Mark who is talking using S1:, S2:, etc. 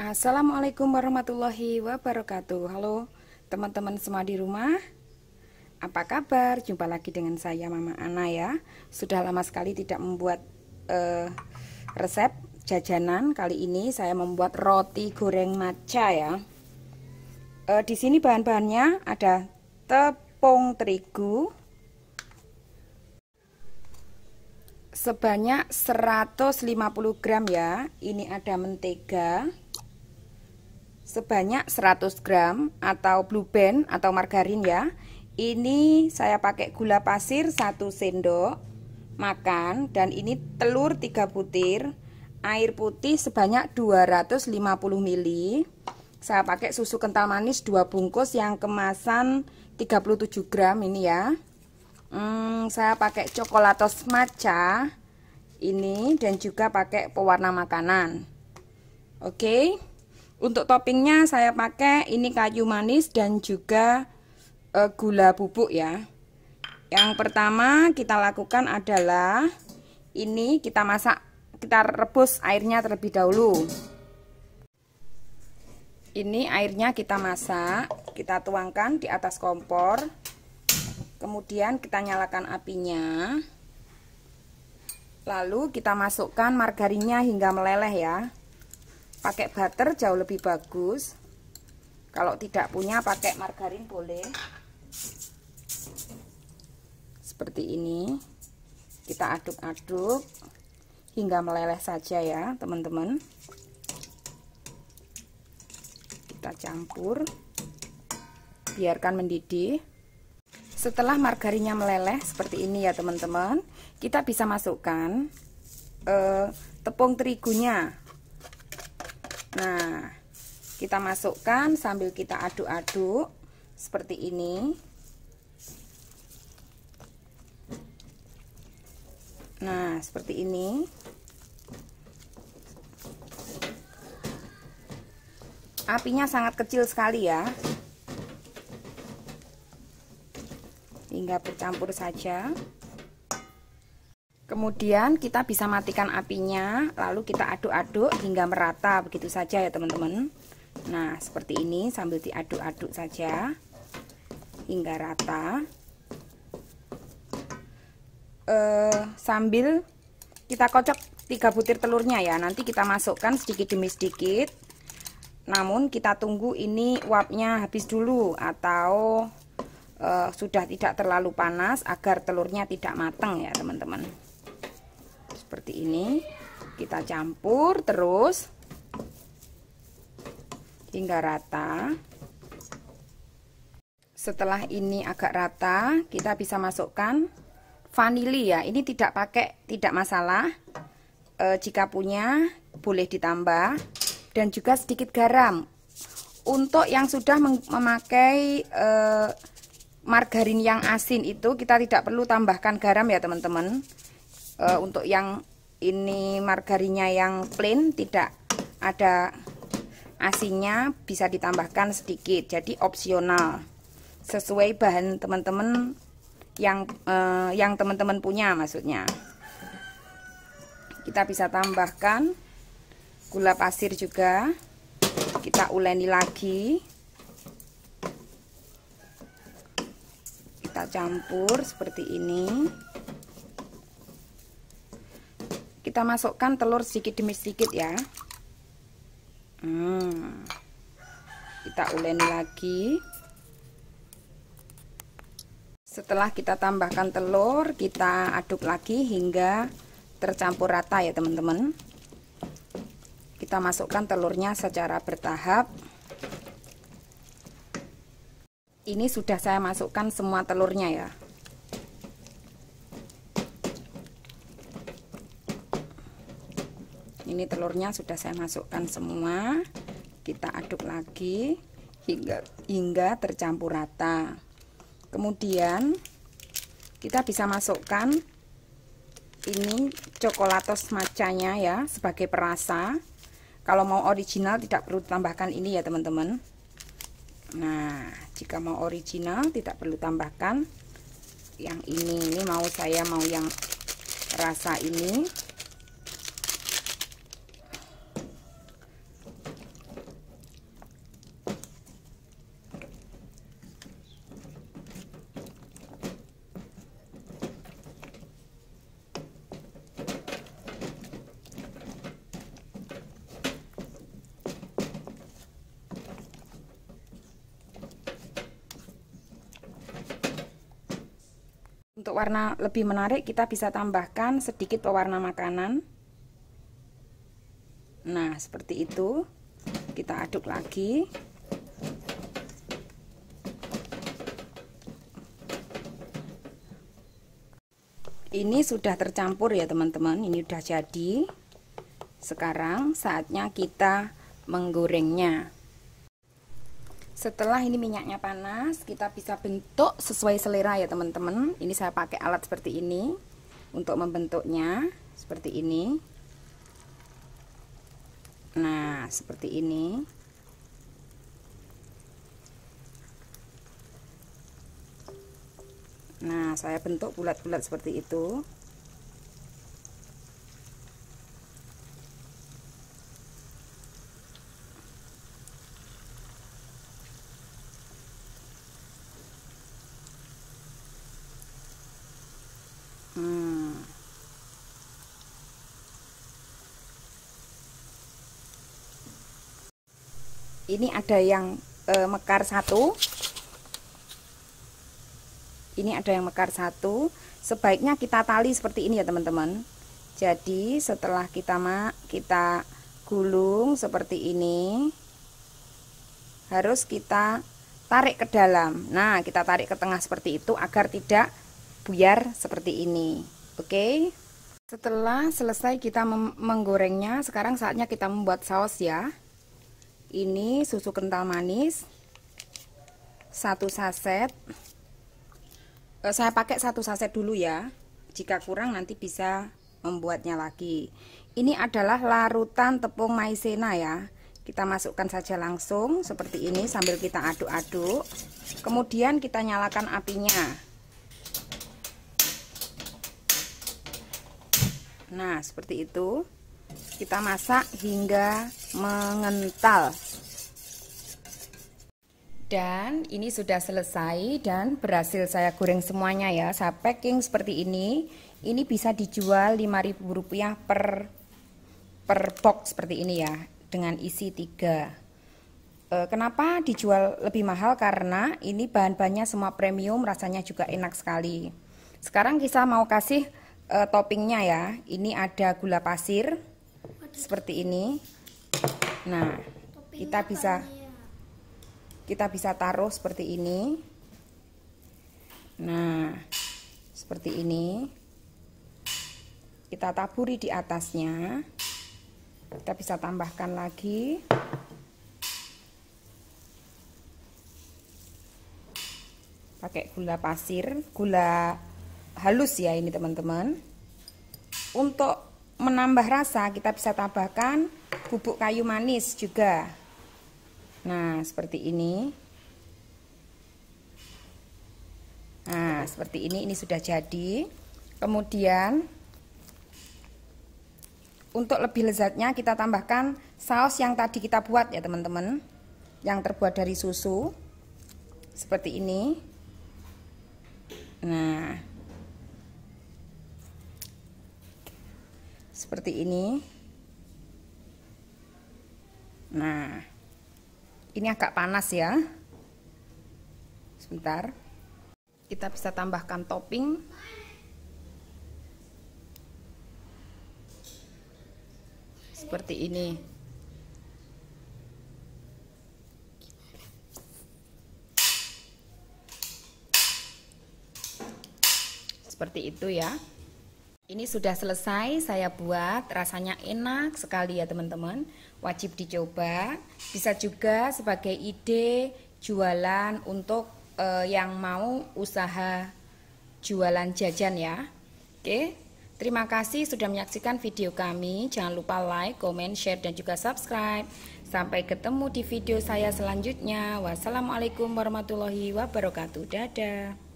S1: Assalamualaikum warahmatullahi wabarakatuh. Halo teman-teman semua di rumah. Apa kabar? Jumpa lagi dengan saya Mama Ana ya. Sudah lama sekali tidak membuat uh, resep jajanan. Kali ini saya membuat roti goreng matcha ya. uh, di sini bahan-bahannya ada tepung terigu sebanyak 150 gram ya. Ini ada mentega sebanyak 100 gram atau blue band atau margarin ya ini saya pakai gula pasir 1 sendok makan dan ini telur 3 butir air putih sebanyak 250 ml saya pakai susu kental manis 2 bungkus yang kemasan 37 gram ini ya hmm, saya pakai coklatos matcha ini dan juga pakai pewarna makanan oke okay. Untuk toppingnya saya pakai ini kayu manis dan juga e, gula bubuk ya. Yang pertama kita lakukan adalah ini kita masak, kita rebus airnya terlebih dahulu. Ini airnya kita masak, kita tuangkan di atas kompor. Kemudian kita nyalakan apinya. Lalu kita masukkan margarinnya hingga meleleh ya pakai butter jauh lebih bagus kalau tidak punya pakai margarin boleh seperti ini kita aduk-aduk hingga meleleh saja ya teman-teman kita campur biarkan mendidih setelah margarinnya meleleh seperti ini ya teman-teman kita bisa masukkan eh, tepung terigunya Nah, kita masukkan sambil kita aduk-aduk seperti ini. Nah, seperti ini. Apinya sangat kecil sekali ya. Hingga bercampur saja kemudian kita bisa matikan apinya lalu kita aduk-aduk hingga merata begitu saja ya teman-teman nah seperti ini sambil diaduk-aduk saja hingga rata e, sambil kita kocok 3 butir telurnya ya nanti kita masukkan sedikit demi sedikit namun kita tunggu ini uapnya habis dulu atau uh, sudah tidak terlalu panas agar telurnya tidak matang ya teman-teman seperti ini kita campur terus hingga rata setelah ini agak rata kita bisa masukkan vanili ya ini tidak pakai tidak masalah e, jika punya boleh ditambah dan juga sedikit garam untuk yang sudah memakai e, margarin yang asin itu kita tidak perlu tambahkan garam ya teman-teman uh, untuk yang ini margarinnya yang plain tidak ada asinnya bisa ditambahkan sedikit jadi opsional sesuai bahan teman-teman yang uh, yang teman-teman punya maksudnya kita bisa tambahkan gula pasir juga kita uleni lagi kita campur seperti ini kita masukkan telur sedikit demi sedikit ya hmm. kita uleni lagi setelah kita tambahkan telur kita aduk lagi hingga tercampur rata ya teman-teman kita masukkan telurnya secara bertahap ini sudah saya masukkan semua telurnya ya ini telurnya sudah saya masukkan semua kita aduk lagi hingga hingga tercampur rata kemudian kita bisa masukkan ini coklatos macanya ya sebagai perasa kalau mau original tidak perlu tambahkan ini ya teman-teman nah jika mau original tidak perlu tambahkan yang ini ini mau saya mau yang rasa ini untuk warna lebih menarik kita bisa tambahkan sedikit pewarna makanan nah seperti itu kita aduk lagi ini sudah tercampur ya teman-teman ini sudah jadi sekarang saatnya kita menggorengnya setelah ini minyaknya panas kita bisa bentuk sesuai selera ya teman-teman ini saya pakai alat seperti ini untuk membentuknya seperti ini nah seperti ini nah saya bentuk bulat-bulat seperti itu ini ada yang e, mekar satu ini ada yang mekar satu sebaiknya kita tali seperti ini ya teman-teman jadi setelah kita mak kita gulung seperti ini harus kita tarik ke dalam nah kita tarik ke tengah seperti itu agar tidak buyar seperti ini oke okay? setelah selesai kita menggorengnya sekarang saatnya kita membuat saus ya ini susu kental manis satu saset eh, saya pakai satu saset dulu ya jika kurang nanti bisa membuatnya lagi ini adalah larutan tepung maizena ya kita masukkan saja langsung seperti ini sambil kita aduk-aduk kemudian kita nyalakan apinya nah seperti itu kita masak hingga mengental dan ini sudah selesai dan berhasil saya goreng semuanya ya saya packing seperti ini ini bisa dijual 5000 rupiah per per box seperti ini ya dengan isi tiga. E, kenapa dijual lebih mahal karena ini bahan-bahannya semua premium rasanya juga enak sekali sekarang kita mau kasih uh, toppingnya ya ini ada gula pasir seperti ini Nah, kita bisa kita bisa taruh seperti ini. Nah, seperti ini. Kita taburi di atasnya. Kita bisa tambahkan lagi. Pakai gula pasir, gula halus ya ini teman-teman. Untuk menambah rasa kita bisa tambahkan bubuk kayu manis juga nah seperti ini nah seperti ini ini sudah jadi kemudian untuk lebih lezatnya kita tambahkan saus yang tadi kita buat ya teman-teman yang terbuat dari susu seperti ini nah seperti ini nah ini agak panas ya sebentar kita bisa tambahkan topping seperti ini seperti itu ya ini sudah selesai saya buat, rasanya enak sekali ya teman-teman. Wajib dicoba. Bisa juga sebagai ide jualan untuk eh, yang mau usaha jualan jajan ya. Oke. Terima kasih sudah menyaksikan video kami. Jangan lupa like, comment, share dan juga subscribe. Sampai ketemu di video saya selanjutnya. Wassalamualaikum warahmatullahi wabarakatuh. Dadah.